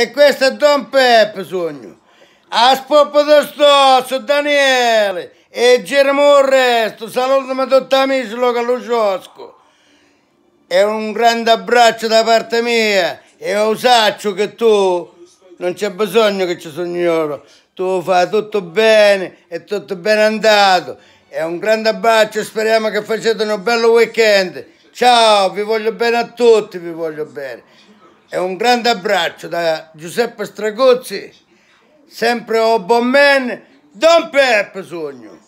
E questo è Don Peppe, sogno. A spoppo da stosso, Daniele. E giriamo il resto. Salutami tutti amici, loca lo ciosco. E un grande abbraccio da parte mia. E lo saccio che tu non c'è bisogno che ci sognoro. Tu fai tutto bene, e tutto ben andato. E un grande abbraccio, speriamo che facciate un bello weekend. Ciao, vi voglio bene a tutti, vi voglio bene e un grande abbraccio da Giuseppe Stragozzi, sempre un buon man, Don Peppe Sogno.